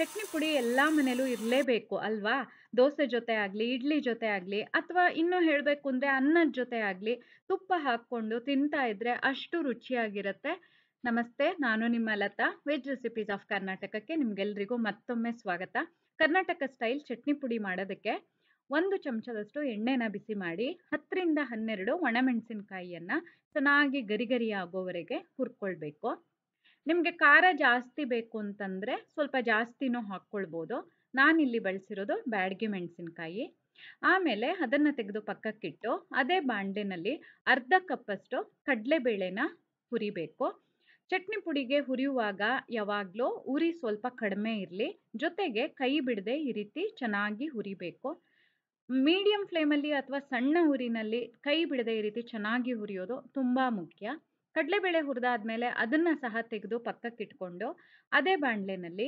ಚಟ್ನಿ ಪುಡಿ ಎಲ್ಲ ಮನೇಲೂ ಇರಲೇಬೇಕು ಅಲ್ವಾ ದೋಸೆ ಜೊತೆ ಆಗಲಿ ಇಡ್ಲಿ ಜೊತೆ ಆಗಲಿ ಅಥವಾ ಇನ್ನೂ ಹೇಳಬೇಕು ಅಂದರೆ ಅನ್ನದ ಜೊತೆ ಆಗಲಿ ತುಪ್ಪ ಹಾಕ್ಕೊಂಡು ತಿಂತಾ ಇದ್ರೆ ಅಷ್ಟು ರುಚಿಯಾಗಿರುತ್ತೆ ನಮಸ್ತೆ ನಾನು ನಿಮ್ಮ ಲತಾ ವೆಜ್ ರೆಸಿಪೀಸ್ ಆಫ್ ಕರ್ನಾಟಕಕ್ಕೆ ನಿಮ್ಗೆಲ್ರಿಗೂ ಮತ್ತೊಮ್ಮೆ ಸ್ವಾಗತ ಕರ್ನಾಟಕ ಸ್ಟೈಲ್ ಚಟ್ನಿ ಪುಡಿ ಮಾಡೋದಕ್ಕೆ ಒಂದು ಚಮಚದಷ್ಟು ಎಣ್ಣೆನ ಬಿಸಿ ಮಾಡಿ ಹತ್ತರಿಂದ ಹನ್ನೆರಡು ಒಣಮೆಣಸಿನಕಾಯಿಯನ್ನು ಚೆನ್ನಾಗಿ ಗರಿಗರಿ ಆಗೋವರೆಗೆ ಹುರ್ಕೊಳ್ಬೇಕು ನಿಮಗೆ ಖಾರ ಜಾಸ್ತಿ ಬೇಕು ಅಂತಂದರೆ ಸ್ವಲ್ಪ ಜಾಸ್ತಿನೂ ಹಾಕ್ಕೊಳ್ಬೋದು ನಾನಿಲ್ಲಿ ಬಳಸಿರೋದು ಬ್ಯಾಡ್ಗೆ ಮೆಣಸಿನ್ಕಾಯಿ ಆಮೇಲೆ ಅದನ್ನು ತೆಗೆದು ಪಕ್ಕಕ್ಕಿಟ್ಟು ಅದೇ ಬಾಂಡೆನಲ್ಲಿ ಅರ್ಧ ಕಪ್ಪಷ್ಟು ಕಡಲೆಬೇಳೆನ ಹುರಿಬೇಕು ಚಟ್ನಿ ಪುಡಿಗೆ ಹುರಿಯುವಾಗ ಯಾವಾಗಲೂ ಉರಿ ಸ್ವಲ್ಪ ಕಡಿಮೆ ಇರಲಿ ಜೊತೆಗೆ ಕೈ ಬಿಡದೆ ಈ ರೀತಿ ಚೆನ್ನಾಗಿ ಹುರಿಬೇಕು ಮೀಡಿಯಂ ಫ್ಲೇಮಲ್ಲಿ ಅಥವಾ ಸಣ್ಣ ಉರಿನಲ್ಲಿ ಕೈ ಬಿಡದೆ ಈ ರೀತಿ ಚೆನ್ನಾಗಿ ಹುರಿಯೋದು ತುಂಬ ಮುಖ್ಯ ಕಡಲೆಬೇಳೆ ಹುರಿದಾದ್ಮೇಲೆ ಅದನ್ನ ಸಹ ತೆಗೆದು ಪಕ್ಕಕ್ಕಿಟ್ಕೊಂಡು ಅದೇ ಬಾಣಲೆನಲ್ಲಿ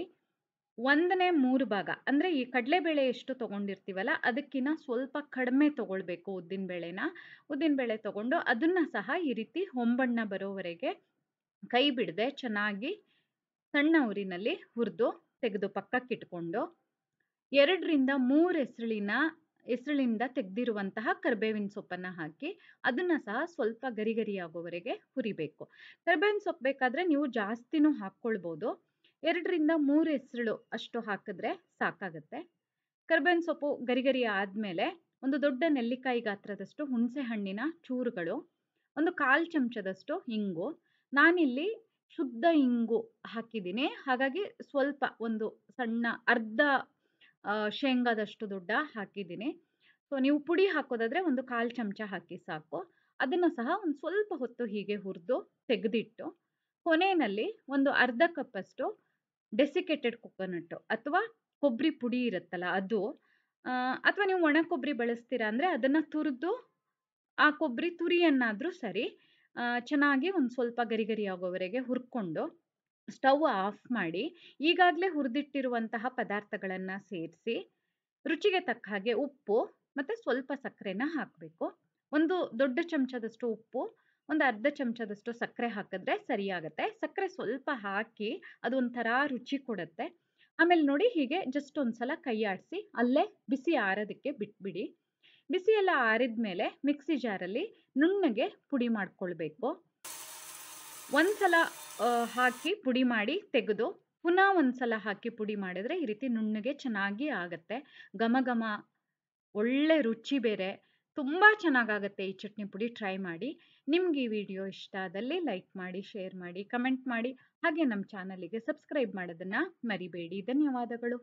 ಒಂದನೇ ಮೂರು ಭಾಗ ಅಂದ್ರೆ ಈ ಕಡಲೆಬೇಳೆ ಎಷ್ಟು ತಗೊಂಡಿರ್ತೀವಲ್ಲ ಅದಕ್ಕಿಂತ ಸ್ವಲ್ಪ ಕಡಿಮೆ ತೊಗೊಳ್ಬೇಕು ಉದ್ದಿನ ಬೇಳೆ ತಗೊಂಡು ಅದನ್ನ ಸಹ ಈ ರೀತಿ ಹೊಂಬಣ್ಣ ಬರೋವರೆಗೆ ಕೈ ಬಿಡದೆ ಚೆನ್ನಾಗಿ ಸಣ್ಣ ಊರಿನಲ್ಲಿ ಹುರಿದು ತೆಗೆದು ಪಕ್ಕಕ್ಕಿಟ್ಕೊಂಡು ಎರಡರಿಂದ ಮೂರು ಹೆಸಳಿನ ಹೆಸಳಿಂದ ತೆಗೆದಿರುವಂತಹ ಕರ್ಬೇವಿನ ಸೊಪ್ಪನ್ನು ಹಾಕಿ ಅದನ್ನು ಸಹ ಸ್ವಲ್ಪ ಗರಿ ಹುರಿಬೇಕು ಕರ್ಬೇವಿನ ಸೊಪ್ಪು ಬೇಕಾದರೆ ನೀವು ಜಾಸ್ತಿನೂ ಹಾಕ್ಕೊಳ್ಬೋದು ಎರಡರಿಂದ ಮೂರು ಹೆಸರು ಅಷ್ಟು ಹಾಕಿದ್ರೆ ಸಾಕಾಗುತ್ತೆ ಕರ್ಬೇವಿನ ಸೊಪ್ಪು ಗರಿಗರಿ ಆದಮೇಲೆ ಒಂದು ದೊಡ್ಡ ನೆಲ್ಲಿಕಾಯಿ ಗಾತ್ರದಷ್ಟು ಹುಣಸೆ ಹಣ್ಣಿನ ಚೂರುಗಳು ಒಂದು ಕಾಲು ಚಮಚದಷ್ಟು ಇಂಗು ನಾನಿಲ್ಲಿ ಶುದ್ಧ ಇಂಗು ಹಾಕಿದ್ದೀನಿ ಹಾಗಾಗಿ ಸ್ವಲ್ಪ ಒಂದು ಸಣ್ಣ ಅರ್ಧ ಶೇಂಗಾದಷ್ಟು ದೊಡ್ಡ ಹಾಕಿದ್ದೀನಿ ಸೊ ನೀವು ಪುಡಿ ಹಾಕೋದಾದರೆ ಒಂದು ಕಾಲು ಚಮಚ ಹಾಕಿ ಸಾಕು ಅದನ್ನು ಸಹ ಒಂದು ಸ್ವಲ್ಪ ಹೊತ್ತು ಹೀಗೆ ಹುರಿದು ತೆಗೆದಿಟ್ಟು ಕೊನೆಯಲ್ಲಿ ಒಂದು ಅರ್ಧ ಕಪ್ಪಷ್ಟು ಡೆಸಿಕೇಟೆಡ್ ಕೊಕೊನಟ್ಟು ಅಥವಾ ಕೊಬ್ಬರಿ ಪುಡಿ ಇರುತ್ತಲ್ಲ ಅದು ಅಥವಾ ನೀವು ಒಣ ಕೊಬ್ಬರಿ ಬಳಸ್ತೀರಾ ಅಂದರೆ ಅದನ್ನು ತುರಿದು ಆ ಕೊಬ್ಬರಿ ತುರಿಯನ್ನಾದರೂ ಸರಿ ಚೆನ್ನಾಗಿ ಒಂದು ಸ್ವಲ್ಪ ಗರಿ ಗರಿ ಆಗೋವರೆಗೆ ಹುರ್ಕೊಂಡು ಸ್ಟವ್ ಆಫ್ ಮಾಡಿ ಈಗಾಗಲೇ ಹುರಿದಿಟ್ಟಿರುವಂತಹ ಪದಾರ್ಥಗಳನ್ನು ಸೇರಿಸಿ ರುಚಿಗೆ ತಕ್ಕ ಹಾಗೆ ಉಪ್ಪು ಮತ್ತು ಸ್ವಲ್ಪ ಸಕ್ಕರೆನ ಹಾಕಬೇಕು ಒಂದು ದೊಡ್ಡ ಚಮಚದಷ್ಟು ಉಪ್ಪು ಒಂದು ಅರ್ಧ ಚಮಚದಷ್ಟು ಸಕ್ಕರೆ ಹಾಕಿದ್ರೆ ಸರಿಯಾಗತ್ತೆ ಸಕ್ಕರೆ ಸ್ವಲ್ಪ ಹಾಕಿ ಅದು ಒಂಥರ ರುಚಿ ಕೊಡುತ್ತೆ ಆಮೇಲೆ ನೋಡಿ ಹೀಗೆ ಜಸ್ಟ್ ಒಂದು ಸಲ ಕೈ ಆಡಿಸಿ ಅಲ್ಲೇ ಬಿಸಿ ಆರೋದಕ್ಕೆ ಬಿಟ್ಬಿಡಿ ಬಿಸಿ ಎಲ್ಲ ಆರಿದ ಮೇಲೆ ಮಿಕ್ಸಿ ಜಾರಲ್ಲಿ ನುಣ್ಣಗೆ ಪುಡಿ ಮಾಡ್ಕೊಳ್ಬೇಕು ಒಂದು ಸಲ ಹಾಕಿ ಪುಡಿ ಮಾಡಿ ತೆಗೆದು ಪುನಃ ಒಂದು ಸಲ ಹಾಕಿ ಪುಡಿ ಮಾಡಿದ್ರೆ ಈ ರೀತಿ ನುಣ್ಣಗೆ ಚೆನ್ನಾಗಿ ಆಗುತ್ತೆ ಘಮ ಘಮ ಒಳ್ಳೆ ರುಚಿ ಬೇರೆ ತುಂಬ ಚೆನ್ನಾಗಾಗುತ್ತೆ ಈ ಚಟ್ನಿ ಪುಡಿ ಟ್ರೈ ಮಾಡಿ ನಿಮ್ಗೆ ಈ ವಿಡಿಯೋ ಇಷ್ಟ ಆದಲ್ಲಿ ಲೈಕ್ ಮಾಡಿ ಶೇರ್ ಮಾಡಿ ಕಮೆಂಟ್ ಮಾಡಿ ಹಾಗೆ ನಮ್ಮ ಚಾನಲಿಗೆ ಸಬ್ಸ್ಕ್ರೈಬ್ ಮಾಡೋದನ್ನು ಮರಿಬೇಡಿ ಧನ್ಯವಾದಗಳು